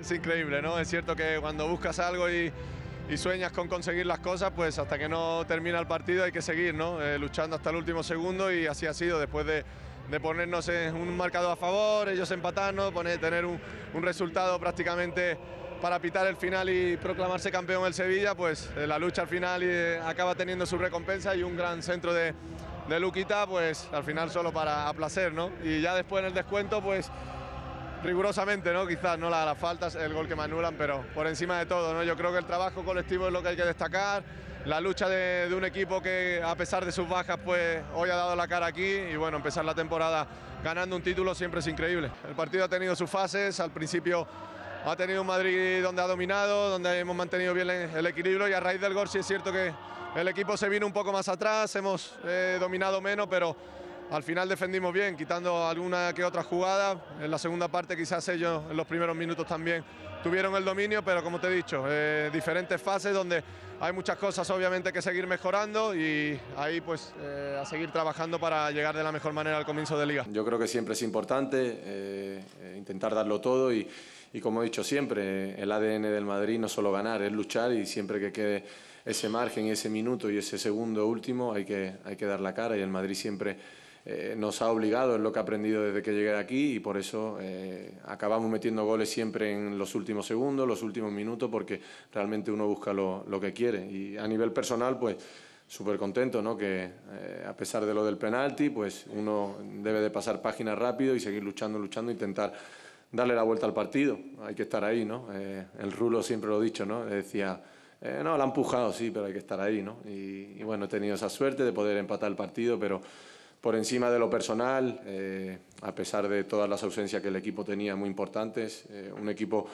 Es increíble, ¿no? Es cierto que cuando buscas algo y, sueñas con conseguir las cosas, pues hasta que no termina el partido hay que seguir, ¿no? Eh, luchando hasta el último segundo y así ha sido después de, ponernos un marcado a favor, ellos empatarnos, tener un, resultado prácticamente para pitar el final y proclamarse campeón el Sevilla, pues eh, la lucha al final eh, acaba teniendo su recompensa y un gran centro de, de Luquita, pues al final solo para aplacer, ¿no? Y ya después en el descuento, pues rigurosamente, ¿no? Quizás no las, faltas, el gol que me pero por encima de todo, ¿no? Yo creo que el trabajo colectivo es lo que hay que destacar, la lucha de, un equipo que a pesar de sus bajas, pues hoy ha dado la cara aquí y bueno, empezar la temporada ganando un título siempre es increíble. El partido ha tenido sus fases, al principio ha tenido un Madrid donde ha dominado, donde hemos mantenido bien el equilibrio y a raíz del gol sí es cierto que el equipo se vino un poco más atrás, hemos eh, dominado menos, pero al final defendimos bien, quitando alguna que otra jugada. En la segunda parte quizás ellos en los primeros minutos también tuvieron el dominio, pero como te he dicho, eh, diferentes fases donde hay muchas cosas obviamente que seguir mejorando y ahí pues eh, a seguir trabajando para llegar de la mejor manera al comienzo de liga. Yo creo que siempre es importante eh, intentar darlo todo y y como he dicho siempre, el ADN del Madrid no solo ganar, es luchar y siempre que quede ese margen, ese minuto y ese segundo último hay que, hay que dar la cara y el Madrid siempre eh, nos ha obligado, es lo que he aprendido desde que llegué aquí y por eso eh, acabamos metiendo goles siempre en los últimos segundos, los últimos minutos, porque realmente uno busca lo, que quiere. Y a nivel personal, pues súper contento, ¿no? Que eh, a pesar de lo del penalti, pues uno debe de pasar páginas rápido y seguir luchando, luchando, intentar darle la vuelta al partido, hay que estar ahí, ¿no? Eh, el Rulo siempre lo ha dicho, ¿no? Decía, eh, no, la han empujado, sí, pero hay que estar ahí, ¿no? Y, bueno, he tenido esa suerte de poder empatar el partido, pero por encima de lo personal, eh, a pesar de todas las ausencias que el equipo tenía muy importantes, un equipo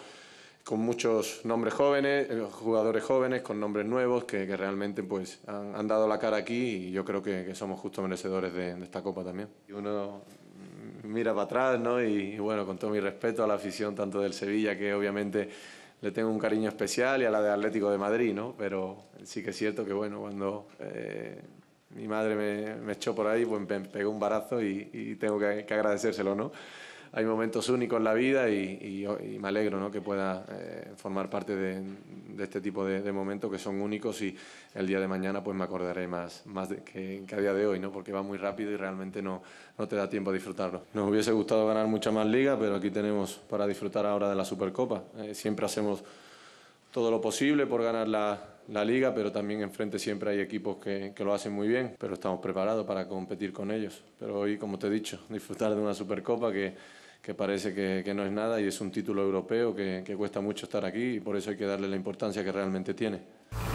con muchos nombres jóvenes, jugadores jóvenes, con nombres nuevos, que, realmente pues, han, dado la cara aquí y yo creo que, somos justo merecedores de, de esta Copa también. Y uno mira para atrás, ¿no? Y, bueno, con todo mi respeto a la afición tanto del Sevilla, que obviamente le tengo un cariño especial, y a la de Atlético de Madrid, ¿no? Pero sí que es cierto que, bueno, cuando eh, mi madre me, echó por ahí, pues me pegó un barazo y, tengo que, que agradecérselo, ¿no? hay momentos únicos en la vida y, me alegro ¿no? que pueda eh, formar parte de, este tipo de, momentos que son únicos y el día de mañana pues me acordaré más, más de, que, que, a día de hoy, ¿no? porque va muy rápido y realmente no, te da tiempo a disfrutarlo. Nos hubiese gustado ganar mucha más liga, pero aquí tenemos para disfrutar ahora de la Supercopa. Eh, siempre hacemos todo lo posible por ganar la, la liga, pero también enfrente siempre hay equipos que, lo hacen muy bien, pero estamos preparados para competir con ellos. Pero hoy, como te he dicho, disfrutar de una Supercopa que, parece que, no es nada y es un título europeo que, cuesta mucho estar aquí y por eso hay que darle la importancia que realmente tiene.